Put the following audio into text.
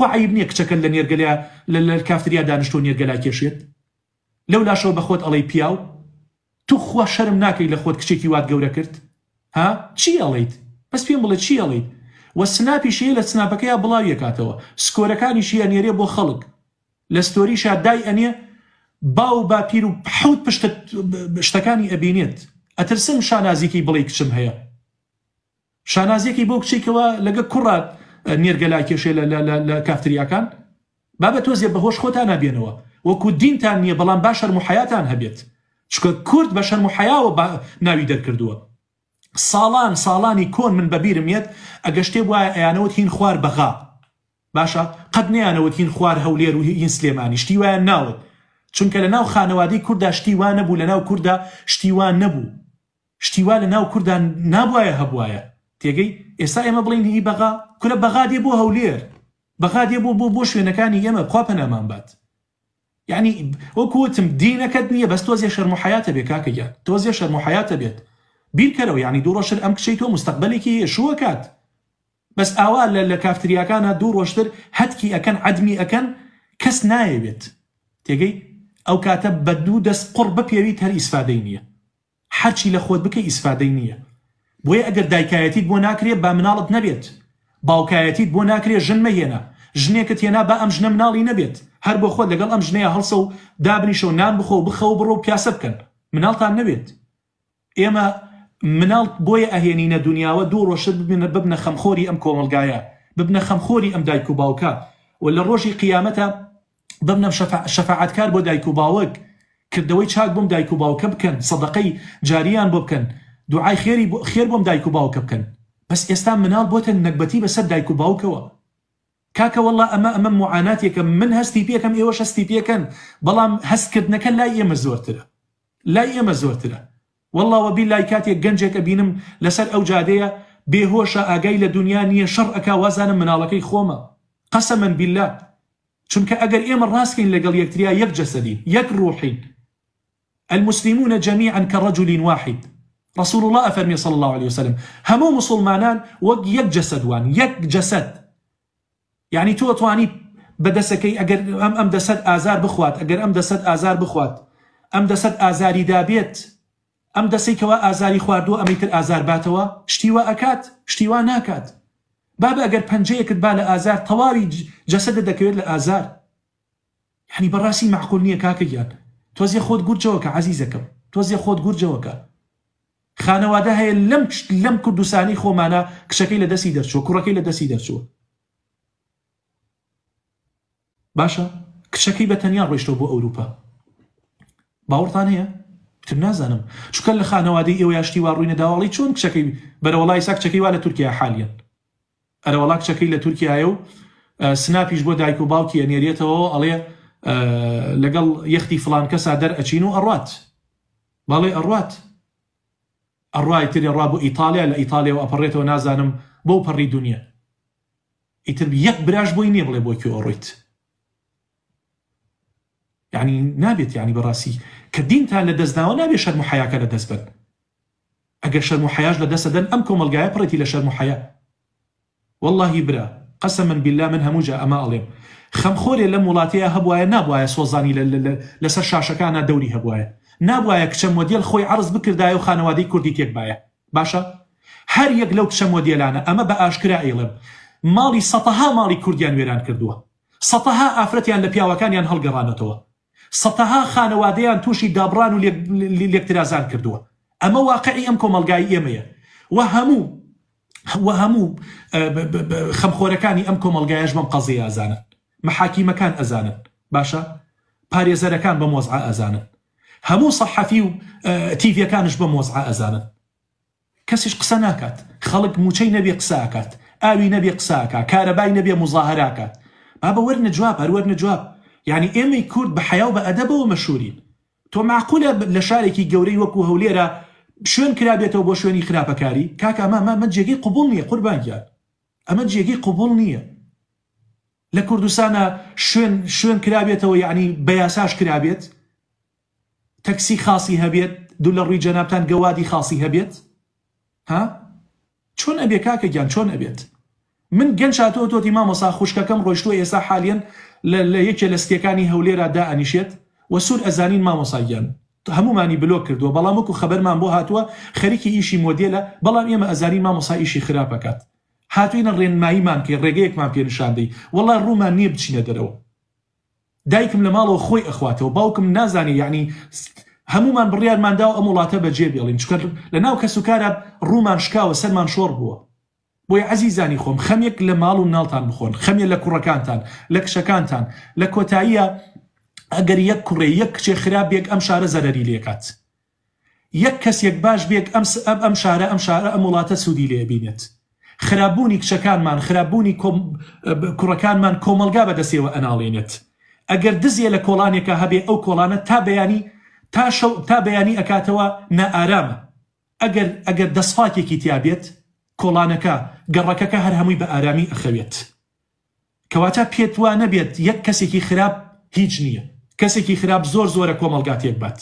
خۆ عیب نییە کچەکە لە نێرگەلیا لە لەر کافتریا دانیشتۆ نێرگەلا کێشێت لەو لاشەوە بە خۆت ئەڵی پیاو تو خوا شەرم ناکەی لە خۆت کچێکی وات گەورە کرد ها چی ئەڵیت بەس پێم بڵێ چی ئەڵیت وە سناپی شەیە لە سناپەکەی بڵاویە کاتەوە سکۆرەکانی شیە نێرێ بۆ خەڵک لە ستۆریشا دای ئەنێ باو باپیر و حوت شتەکانی ئەبینێت ئەترسم شانازیکی بڵی کچم هەیە شانازیەکی بۆ کچێکەوە لەگە کوڕات نێرگە لا کێشێ لە کافتریاکان بابە تۆزیێ بەهۆش خۆتان نبێنەوە وەکو دینتان نییە بەڵام باشەر مححیاتان هەبێت چکە کورد بە شەر مححیاوە ناوی دەرکردووە ساڵان ساڵانی کۆن من بەبیرمێت ئەگەشتێ وایە ئەیانەوەت هین خوار بەغا باشە قەت نیانەوەت هین خوار هەولێر و هین سلێمانی شتی وایە ناوت چونکە لە ناو خانەوادی کووردا شتیوان نەبوو لە ناو کووردا شتیوان نەبوو شتیوا لە ناو کوردان نابواە هەبواە تيجي إسا إما بلين هي بغا كلا بغا دي بو هولير بغا دي بو بو بوش في نكاني يما بخوابنا مان بات يعني وكو تم دينا كدنية بس توزي شر محياته بكاكيا توزي شر محياته بيت بير كرو يعني دور شر أمك شيء مستقبلي كي شو أكاد بس أوال لكافتريا كان دور وشتر هتكي أكن عدمي أكن كس بيت تيجي أو كاتب بدو دس قرب إسفادينية هالإسفادينية حتشي لخوت بكي إسفادينية بۆیە ئەگەر دایکایەتیت بۆ ناکرێت با مناڵت نەبێت باوکایەتیت بۆ ناکرێت ژن مەهێنا ژنێکت هێنا بە ئەم ژنە مناڵی نەبێت هەر بۆ خۆت لەگەڵ ئەم ژنەیە هەڵسە و دابنیشە و نان بخۆ بخەو بڕۆ پیاسە بکەن مناڵتان نەبێت ئێمە مناڵ بۆیە ئەهێنینە دنیاوە دوو ڕۆشت ببینە ببنە خەمخۆری ئەم کۆمەلگایە ببنە خەمخۆری ئەم دایک و باوکە و لە ڕۆژی قیامەتە ببنە شەفاعاتکار بۆ دایک و باوەک کردەوەی چاک بم دایک و باوکە بکەن سەدەقەی جاریان بۆ بکەن دوعای خێری بۆ خێر بۆم دایک و باوکە بس بەس منال بوتن بۆتە بس بەسەر دایک و باوکەوە والله اما اما ئەمە معاناتێکە من هەستی پێەکەم ئێوە شەستی پێەکەن بەڵام هەستکردنەکە لای ئێمە زۆرترە لای ئێمە زۆرترە والله وبی لای کاتێک گەنجێکە بینم لەسەر ئەو جادەیە بێهۆشە ئاگای لە دنیا نییە شەڕ خوما قسما مناڵەکەی خۆمە قەسە من بیللا چونکە ئەگەر ئێمە ڕاستکەین لەگەڵ یەکتریا یەک جەسەدین یەک المسلمون جميعا كرجل واحد رسول الله ئەفەرمی صل الله عليه وسلم هەموو مسلمانان وەک یەک جەسەدوان یەک جەسەد یعنی تۆ توانی بەدەسەکەی ئەگەر ئەم ئەم دەسەد ئازار بخوات ئەگەر ئەم دەسەد ئازار بخوات ئەم دەسەد ئازاری دابێت ئەم دەسێکەوە ئازاری خواردووە ئەمیتر ئازار باتەوە شتیوە ئەکات شتیوا ناکات بابە ئەگەر پەنجەیەکت با لە ئازار تەواوی جەسەدە دەکەوێت لە ئازار یعنی بەڕاستی معقول نییە کاکەگیان تۆزیە خۆت گورجەوەکە عزیزەکەم تۆزیە خۆت گورجەوەکە خانەوادە هەیە لەم لەم کوردستانی خۆمانە کشەکەی لە دەستی دەرچوە کوڕەکەی لە دەستی دەرچوە باشە کچەکەی بە تەنیا ڕۆیشتەوە بۆ ئەوروپا باوەڕتان هەیە تر نازانم چکە لە خانەوادەی ئێوە یاشتی وا ڕووینە داواڵی چۆن کچەکەی بەرەوەڵی ساک چەکەی وا لە تورکیا حالیان ئەرەوەڵا کچەکەی لە تورکایە و سناپیش بۆ دایک و باوکی ئەنێریێتەوە ئەڵێ لەگەڵ یەختی فلان کەسا دەر ئەچین و ئەڕات باڵێ ئەڕات الرأي تري رابو إيطاليا لا إيطاليا وأبريت ونازانم بو بري دنيا إتر بيك براش بو ينيب لبو كي أريت يعني نابت يعني براسي كدين تا لدزنا ونابي شر محياك لدز بد أقل شر محياج لدز دن أمكو ملقايا بريتي لشر محيا والله برا قسما بالله منها موجا أما أليم خمخوري لم ولاتيا هبوايا نابوايا سوزاني لسر شاشكانا دوري هبوايا نابواە کچە مۆدیل خۆی عرض بکردای و خانەوادەی کوردی تێک باە باشە هەر یەک لەو کچە مۆدیلانە ئەمە بە ئاشکرا ئێڵم ماڵی سەتەها ماڵی کوردیان وێران کردووە سەتەها ئافرەتیان لە پیاوەکانیان هەڵگەڕانەتەوە سەتەها خانەوادەیان تووشی دابران و لێکترازان کردووە ئەمە واقعی ئەم کۆمەلگای ئێمەیە و هەموو وە هەموو خەمخۆرەکانی ئەم کۆمەلگایش بەم قەزی ئازانن محاکیمەکان ئەزانن باشە پارێزەرەکان بە مۆزع ئەزانن هەموو سەحەفی و تیڤەکانش بە مۆزع ئەزانن کەسیش قسە ناکات خەڵک موچەی نەبێ قساکات ئاوی نەبێ قساکە کارەبای نەبێ مزاهراکات با بە وەرنە جواب هەروەرنە جواب یعنی ئێمەی کورد بە حیا و بە ئەدەبەوە مەشورین تۆ معقولە لە شارێکی گەورەی وەکو هەولێرە شوێن کرابێتەوە بۆ شوێنی خراپەکاری کاکە ئەمە مە جێگەی قوبول نییە قوربانگیان ئەمە جێگەی قوبول نییە لە کوردستانە شوێن شوێن کرابێتەوە یعنی بە یاساش کرابێت تەکسی خاصی هەبێت دوو لە ڕووی جەنابان گەوادی خاصی هەبێت ها چۆن ئەبێ کاکەگیان چۆن ئەبێت من گەن چاتۆ تۆتی مامۆسا خوشکەکەم ڕۆشتووە ئێستا حالیان لە یەکێ لە ستیەکانی هەولێرا دائنیشێت وەسوور ئەزانین مامۆساگیان هەمومانی بلۆ کردووە بەڵام وەکو خبەرمان بۆ هاتووە خەریکی ئیشی مۆدیلە بەڵام ئێمە ئەزاری مامۆسا ئیشی خراپەکات هاتوینە ڕێنماییمان کە ڕێگەیەکمان پێنشاندەی وەڵام ڕوومان نییە بچینە دەرەوە دایکم لە ماڵەوە خۆی ئەخواتەوە باوکم نازانانی یعنی هەمومان بڕیارمانداوە ئەم وڵاتە بەجێ بێڵین چکرد لە ناو کەسوکارە ڕوومان شکاوە سەرمان شۆڕ بووە بۆی عزیزانی خۆم خەمێک لە ماڵ و ناڵتان بخۆن خەمێ لە کوڕەکانتان لە کشەکانتان لە کۆتاییە ئەگەر یەک کوڕێ یەک کچێ خراپێک ئەم شارە زەرری لێکات یەک کەسێک باش بێک ئەم ئەم شارە ئەم شارە ئەم وڵاتە سوودی لێبینێت خراببوونی کچەکانمان خراببوونی کوڕەکانمان کۆمەلگا بەدەسێەوە ئەناڵێنێت ئەگەر دزیە لە کۆڵانێکە هەبێ ئەو کۆڵانە تا بەیانی تا شەو تا بەیانی ئەکاتەوە نەئارامە ئەگەر ئەگەر دەسفاکێکی تیابێت کۆڵانەکە گەڕەکەەکە هەر هەمووی بە ئارامی ئەخەوێت کەواتە پێتوان نەبێت یەک کەسێکی خراپ هیچ نییە کەسێکی خراپ زۆر زۆرە کۆمەلگاتێک بات